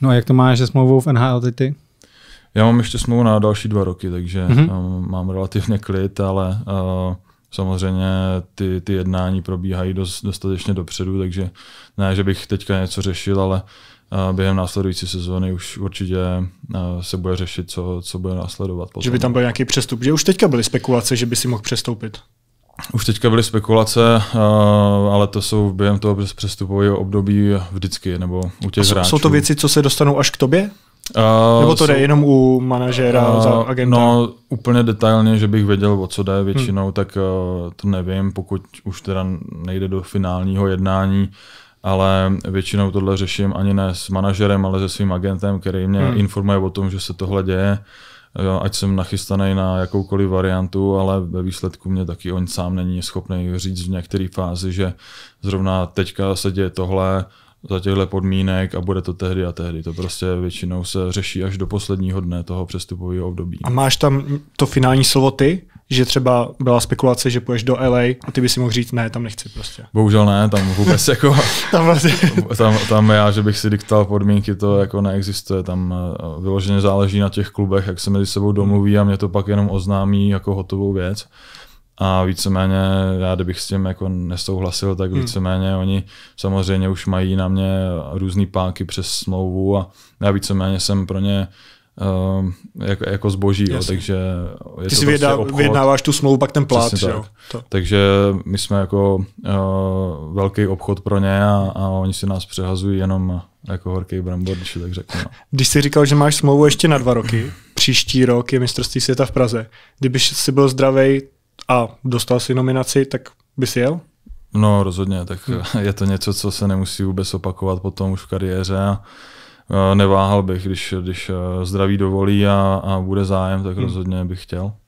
No a jak to máš se smlouvou v NHL ty? ty? Já mám ještě smlouvu na další dva roky, takže mm-hmm. mám relativně klid, ale uh, samozřejmě ty, ty jednání probíhají dost, dostatečně dopředu, takže ne, že bych teďka něco řešil, ale uh, během následující sezóny už určitě uh, se bude řešit, co, co bude následovat. Potom. Že by tam byl nějaký přestup, že už teďka byly spekulace, že by si mohl přestoupit. Už teďka byly spekulace, eh, ale to jsou během toho přestupového období vždycky, nebo u těch jsou, hráčů. Jsou to věci, co se dostanou až k tobě? Uh, Nebo to jde jsou, jenom u manažera uh, za agenta? No, úplně detailně, že bych věděl, o co jde hmm. většinou, hmm. tak uh, to nevím, pokud už teda nejde do finálního jednání, ale většinou tohle řeším ani ne s manažerem, ale se svým agentem, který mě hmm. informuje o tom, že se tohle děje. Uh, ať jsem nachystaný na jakoukoliv variantu, ale ve výsledku mě taky on sám není schopný říct v některé fázi, že zrovna teďka se děje tohle, za těchto podmínek a bude to tehdy a tehdy. To prostě většinou se řeší až do posledního dne toho přestupového období. A máš tam to finální slovo ty? Že třeba byla spekulace, že půjdeš do LA a ty by si mohl říct, ne, tam nechci prostě. Bohužel ne, tam vůbec jako... tam, vlastně. tam, tam, já, že bych si diktal podmínky, to jako neexistuje. Tam eh, vyloženě záleží na těch klubech, jak se mezi sebou domluví a mě to pak jenom oznámí jako hotovou věc. A víceméně, já kdybych s tím jako nesouhlasil, tak hmm. víceméně oni samozřejmě už mají na mě různé páky přes smlouvu a já víceméně jsem pro ně Uh, jako, jako zboží, jo, takže je Ty to si prostě vyjedná, prostě vyjednáváš tu smlouvu, pak ten plát, Tak. jo? Tak. To. Takže my jsme jako uh, velký obchod pro ně a, a oni si nás přehazují jenom jako horký brambor, když tak řeknu. No. Když jsi říkal, že máš smlouvu ještě na dva roky, příští rok je mistrovství světa v Praze. Kdyby jsi byl zdravý, a dostal si nominaci, tak bys jel? No rozhodně, tak hmm. je to něco, co se nemusí vůbec opakovat potom už v kariéře a e, neváhal bych, když, když e, zdraví dovolí a, a bude zájem, tak hmm. rozhodně bych chtěl.